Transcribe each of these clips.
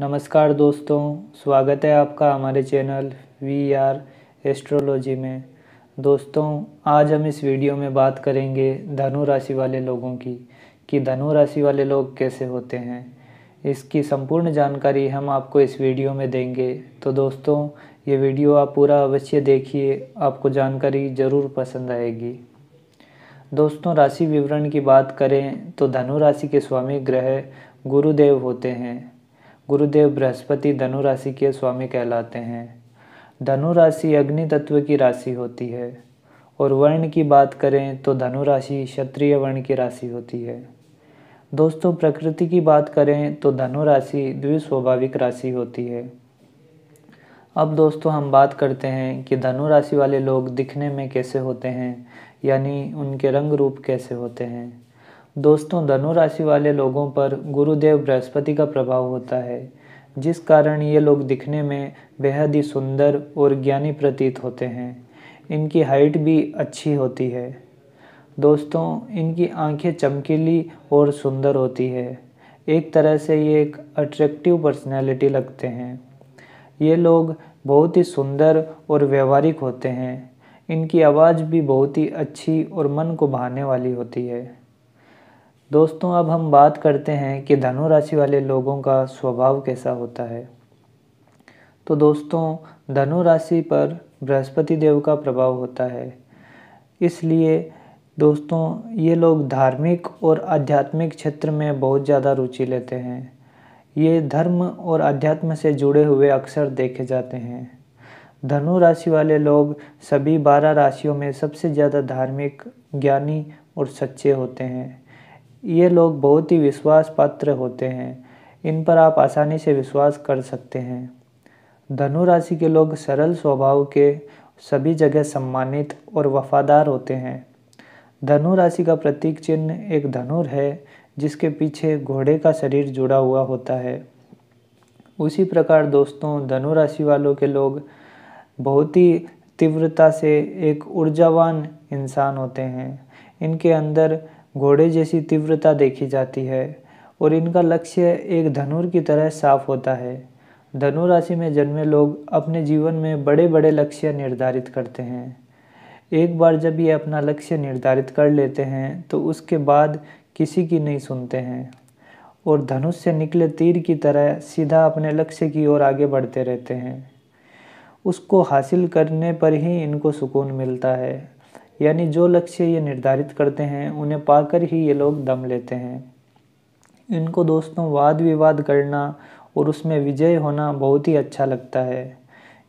नमस्कार दोस्तों स्वागत है आपका हमारे चैनल वी आर एस्ट्रोलॉजी में दोस्तों आज हम इस वीडियो में बात करेंगे धनु राशि वाले लोगों की कि धनु राशि वाले लोग कैसे होते हैं इसकी संपूर्ण जानकारी हम आपको इस वीडियो में देंगे तो दोस्तों ये वीडियो आप पूरा अवश्य देखिए आपको जानकारी ज़रूर पसंद आएगी दोस्तों राशि विवरण की बात करें तो धनु राशि के स्वामी ग्रह गुरुदेव होते हैं गुरुदेव बृहस्पति धनु राशि के स्वामी कहलाते हैं धनु राशि अग्नि तत्व की राशि होती है और वर्ण की बात करें तो धनु राशि क्षत्रिय वर्ण की राशि होती है दोस्तों प्रकृति की बात करें तो धनु राशि द्विस्वाभाविक राशि होती है अब दोस्तों हम बात करते हैं कि धनु राशि वाले लोग दिखने में कैसे होते हैं यानी उनके रंग रूप कैसे होते हैं दोस्तों धनु राशि वाले लोगों पर गुरुदेव बृहस्पति का प्रभाव होता है जिस कारण ये लोग दिखने में बेहद ही सुंदर और ज्ञानी प्रतीत होते हैं इनकी हाइट भी अच्छी होती है दोस्तों इनकी आंखें चमकीली और सुंदर होती है एक तरह से ये एक अट्रैक्टिव पर्सनैलिटी लगते हैं ये लोग बहुत ही सुंदर और व्यवहारिक होते हैं इनकी आवाज़ भी बहुत ही अच्छी और मन को भाने वाली होती है दोस्तों अब हम बात करते हैं कि धनु राशि वाले लोगों का स्वभाव कैसा होता है तो दोस्तों धनु राशि पर बृहस्पति देव का प्रभाव होता है इसलिए दोस्तों ये लोग धार्मिक और आध्यात्मिक क्षेत्र में बहुत ज़्यादा रुचि लेते हैं ये धर्म और अध्यात्म से जुड़े हुए अक्सर देखे जाते हैं धनु राशि वाले लोग सभी बारह राशियों में सबसे ज़्यादा धार्मिक ज्ञानी और सच्चे होते हैं ये लोग बहुत ही विश्वास पात्र होते हैं इन पर आप आसानी से विश्वास कर सकते हैं धनु राशि के लोग सरल स्वभाव के सभी जगह सम्मानित और वफादार होते हैं धनु राशि का प्रतीक चिन्ह एक धनुर है जिसके पीछे घोड़े का शरीर जुड़ा हुआ होता है उसी प्रकार दोस्तों धनु राशि वालों के लोग बहुत ही तीव्रता से एक ऊर्जावान इंसान होते हैं इनके अंदर घोड़े जैसी तीव्रता देखी जाती है और इनका लक्ष्य एक धनुर की तरह साफ होता है धनु राशि में जन्मे लोग अपने जीवन में बड़े बड़े लक्ष्य निर्धारित करते हैं एक बार जब ये अपना लक्ष्य निर्धारित कर लेते हैं तो उसके बाद किसी की नहीं सुनते हैं और धनुष से निकले तीर की तरह सीधा अपने लक्ष्य की ओर आगे बढ़ते रहते हैं उसको हासिल करने पर ही इनको सुकून मिलता है यानी जो लक्ष्य ये निर्धारित करते हैं उन्हें पाकर ही ये लोग दम लेते हैं इनको दोस्तों वाद विवाद करना और उसमें विजय होना बहुत ही अच्छा लगता है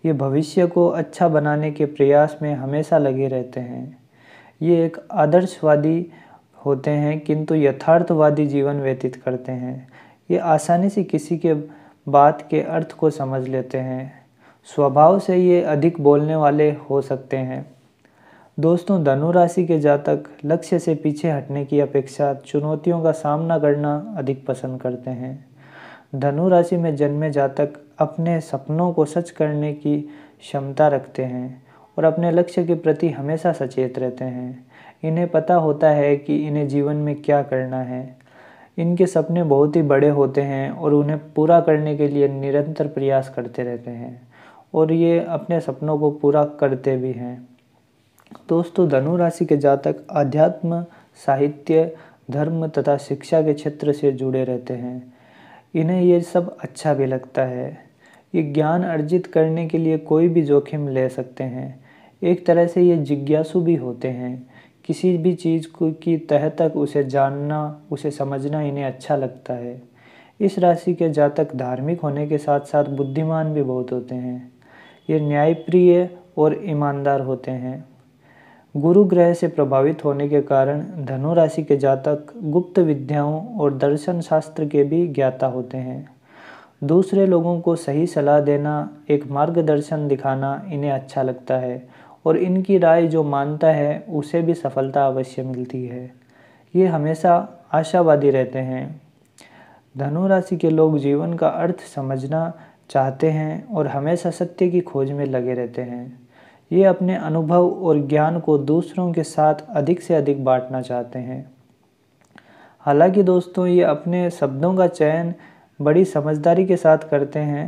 ये भविष्य को अच्छा बनाने के प्रयास में हमेशा लगे रहते हैं ये एक आदर्शवादी होते हैं किंतु यथार्थवादी जीवन व्यतीत करते हैं ये आसानी से किसी के बात के अर्थ को समझ लेते हैं स्वभाव से ये अधिक बोलने वाले हो सकते हैं दोस्तों धनु राशि के जातक लक्ष्य से पीछे हटने की अपेक्षा चुनौतियों का सामना करना अधिक पसंद करते हैं धनु राशि में जन्मे जातक अपने सपनों को सच करने की क्षमता रखते हैं और अपने लक्ष्य के प्रति हमेशा सचेत रहते हैं इन्हें पता होता है कि इन्हें जीवन में क्या करना है इनके सपने बहुत ही बड़े होते हैं और उन्हें पूरा करने के लिए निरंतर प्रयास करते रहते हैं और ये अपने सपनों को पूरा करते भी हैं दोस्तों धनु राशि के जातक अध्यात्म साहित्य धर्म तथा शिक्षा के क्षेत्र से जुड़े रहते हैं इन्हें ये सब अच्छा भी लगता है ये ज्ञान अर्जित करने के लिए कोई भी जोखिम ले सकते हैं एक तरह से ये जिज्ञासु भी होते हैं किसी भी चीज़ को की तह तक उसे जानना उसे समझना इन्हें अच्छा लगता है इस राशि के जातक धार्मिक होने के साथ साथ बुद्धिमान भी बहुत होते हैं ये न्यायप्रिय और ईमानदार होते हैं गुरु ग्रह से प्रभावित होने के कारण धनु राशि के जातक गुप्त विद्याओं और दर्शन शास्त्र के भी ज्ञाता होते हैं दूसरे लोगों को सही सलाह देना एक मार्गदर्शन दिखाना इन्हें अच्छा लगता है और इनकी राय जो मानता है उसे भी सफलता अवश्य मिलती है ये हमेशा आशावादी रहते हैं धनु राशि के लोग जीवन का अर्थ समझना चाहते हैं और हमेशा सत्य की खोज में लगे रहते हैं ये अपने अनुभव और ज्ञान को दूसरों के साथ अधिक से अधिक बांटना चाहते हैं हालांकि दोस्तों ये अपने शब्दों का चयन बड़ी समझदारी के साथ करते हैं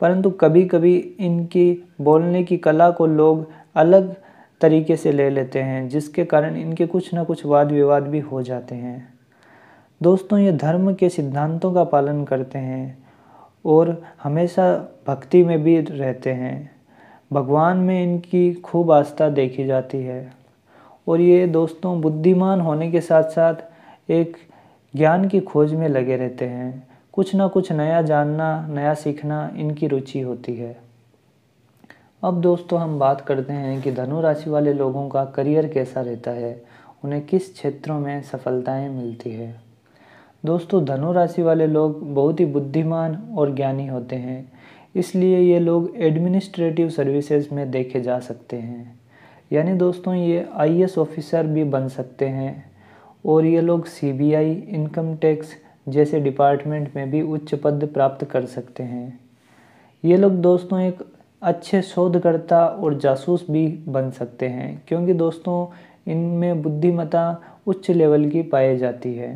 परंतु कभी कभी इनकी बोलने की कला को लोग अलग तरीके से ले लेते हैं जिसके कारण इनके कुछ ना कुछ वाद विवाद भी हो जाते हैं दोस्तों ये धर्म के सिद्धांतों का पालन करते हैं और हमेशा भक्ति में भी रहते हैं भगवान में इनकी खूब आस्था देखी जाती है और ये दोस्तों बुद्धिमान होने के साथ साथ एक ज्ञान की खोज में लगे रहते हैं कुछ ना कुछ नया जानना नया सीखना इनकी रुचि होती है अब दोस्तों हम बात करते हैं कि धनु राशि वाले लोगों का करियर कैसा रहता है उन्हें किस क्षेत्रों में सफलताएं मिलती है दोस्तों धनु राशि वाले लोग बहुत ही बुद्धिमान और ज्ञानी होते हैं इसलिए ये लोग एडमिनिस्ट्रेटिव सर्विसेज में देखे जा सकते हैं यानी दोस्तों ये आईएएस ऑफिसर भी बन सकते हैं और ये लोग सीबीआई इनकम टैक्स जैसे डिपार्टमेंट में भी उच्च पद प्राप्त कर सकते हैं ये लोग दोस्तों एक अच्छे शोधकर्ता और जासूस भी बन सकते हैं क्योंकि दोस्तों इनमें बुद्धिमता उच्च लेवल की पाई जाती है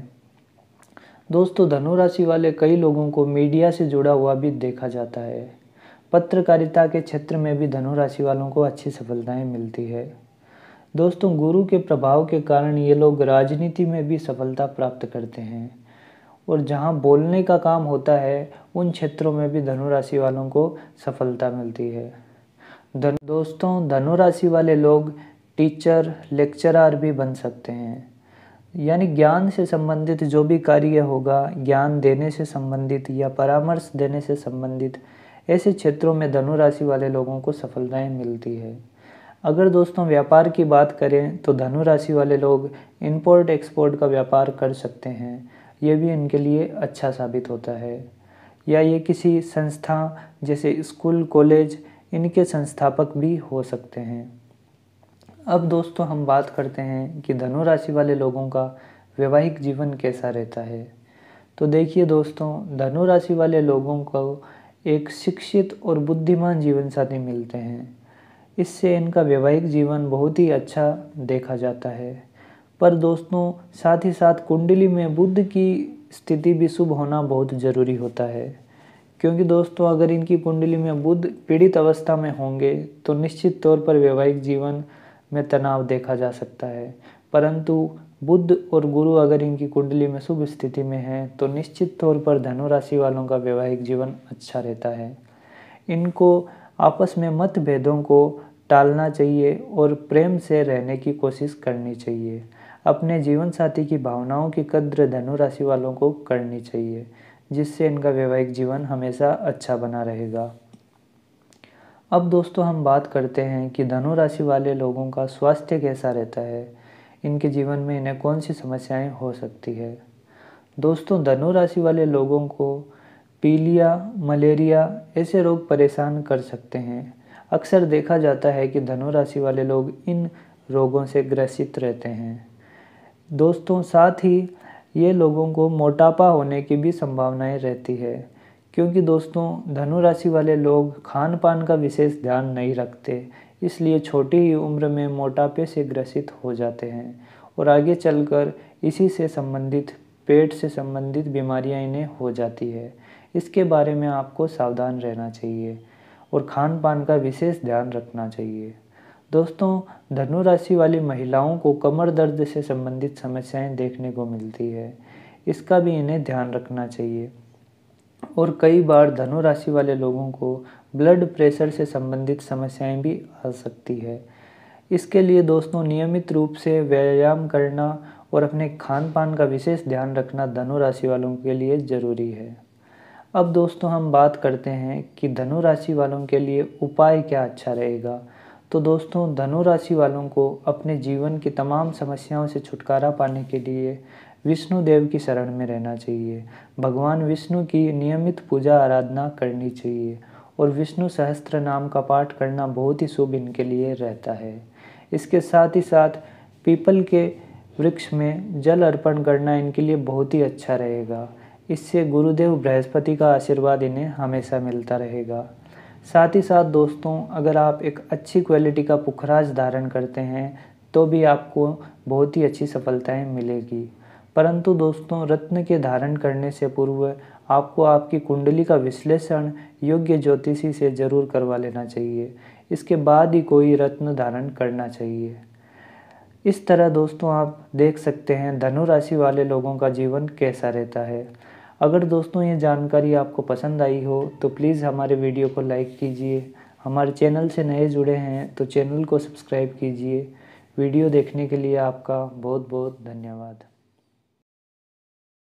दोस्तों धनु राशि वाले कई लोगों को मीडिया से जुड़ा हुआ भी देखा जाता है पत्रकारिता के क्षेत्र में भी धनु राशि वालों को अच्छी सफलताएं मिलती है दोस्तों गुरु के प्रभाव के कारण ये लोग राजनीति में भी सफलता प्राप्त करते हैं और जहाँ बोलने का काम होता है उन क्षेत्रों में भी धनु राशि वालों को सफलता मिलती है दोस्तों धनु राशि वाले लोग टीचर लेक्चरर भी बन सकते हैं यानी ज्ञान से संबंधित जो भी कार्य होगा ज्ञान देने से संबंधित या परामर्श देने से संबंधित ऐसे क्षेत्रों में धनु राशि वाले लोगों को सफलताएं मिलती है अगर दोस्तों व्यापार की बात करें तो धनु राशि वाले लोग इंपोर्ट एक्सपोर्ट का व्यापार कर सकते हैं ये भी इनके लिए अच्छा साबित होता है या ये किसी संस्था जैसे स्कूल कॉलेज इनके संस्थापक भी हो सकते हैं अब दोस्तों हम बात करते हैं कि धनु राशि वाले लोगों का वैवाहिक जीवन कैसा रहता है तो देखिए दोस्तों धनु राशि वाले लोगों को एक शिक्षित और बुद्धिमान जीवन साथी मिलते हैं इससे इनका वैवाहिक जीवन बहुत ही अच्छा देखा जाता है पर दोस्तों साथ ही साथ कुंडली में बुद्ध की स्थिति भी शुभ होना बहुत ज़रूरी होता है क्योंकि दोस्तों अगर इनकी कुंडली में बुद्ध पीड़ित अवस्था में होंगे तो निश्चित तौर पर वैवाहिक जीवन में तनाव देखा जा सकता है परंतु बुद्ध और गुरु अगर इनकी कुंडली में शुभ स्थिति में है तो निश्चित तौर पर धनु राशि वालों का वैवाहिक जीवन अच्छा रहता है इनको आपस में मतभेदों को टालना चाहिए और प्रेम से रहने की कोशिश करनी चाहिए अपने जीवन साथी की भावनाओं की कद्र धनु राशि वालों को करनी चाहिए जिससे इनका वैवाहिक जीवन हमेशा अच्छा बना रहेगा अब दोस्तों हम बात करते हैं कि धनु राशि वाले लोगों का स्वास्थ्य कैसा रहता है इनके जीवन में इन्हें कौन सी समस्याएं हो सकती है दोस्तों धनु राशि वाले लोगों को पीलिया मलेरिया ऐसे रोग परेशान कर सकते हैं अक्सर देखा जाता है कि धनु राशि वाले लोग इन रोगों से ग्रसित रहते हैं दोस्तों साथ ही ये लोगों को मोटापा होने की भी संभावनाएं रहती है क्योंकि दोस्तों धनु राशि वाले लोग खान पान का विशेष ध्यान नहीं रखते इसलिए छोटी ही उम्र में मोटापे से ग्रसित हो जाते हैं और आगे चलकर इसी से संबंधित पेट से संबंधित बीमारियां इन्हें हो जाती है इसके बारे में आपको सावधान रहना चाहिए और खान पान का विशेष ध्यान रखना चाहिए दोस्तों धनु राशि वाली महिलाओं को कमर दर्द से संबंधित समस्याएं देखने को मिलती है इसका भी इन्हें ध्यान रखना चाहिए और कई बार धनु राशि वाले लोगों को ब्लड प्रेशर से संबंधित समस्याएं भी आ सकती है इसके लिए दोस्तों नियमित रूप से व्यायाम करना और अपने खान पान का विशेष ध्यान रखना धनु राशि वालों के लिए ज़रूरी है अब दोस्तों हम बात करते हैं कि धनु राशि वालों के लिए उपाय क्या अच्छा रहेगा तो दोस्तों धनु राशि वालों को अपने जीवन की तमाम समस्याओं से छुटकारा पाने के लिए विष्णु देव की शरण में रहना चाहिए भगवान विष्णु की नियमित पूजा आराधना करनी चाहिए और विष्णु सहस्त्र नाम का पाठ करना बहुत ही शुभ इनके लिए रहता है इसके साथ ही साथ पीपल के वृक्ष में जल अर्पण करना इनके लिए बहुत ही अच्छा रहेगा इससे गुरुदेव बृहस्पति का आशीर्वाद इन्हें हमेशा मिलता रहेगा साथ ही साथ दोस्तों अगर आप एक अच्छी क्वालिटी का पुखराज धारण करते हैं तो भी आपको बहुत ही अच्छी सफलताएं मिलेगी परंतु दोस्तों रत्न के धारण करने से पूर्व आपको आपकी कुंडली का विश्लेषण योग्य ज्योतिषी से जरूर करवा लेना चाहिए इसके बाद ही कोई रत्न धारण करना चाहिए इस तरह दोस्तों आप देख सकते हैं धनु राशि वाले लोगों का जीवन कैसा रहता है अगर दोस्तों ये जानकारी आपको पसंद आई हो तो प्लीज़ हमारे वीडियो को लाइक कीजिए हमारे चैनल से नए जुड़े हैं तो चैनल को सब्सक्राइब कीजिए वीडियो देखने के लिए आपका बहुत बहुत धन्यवाद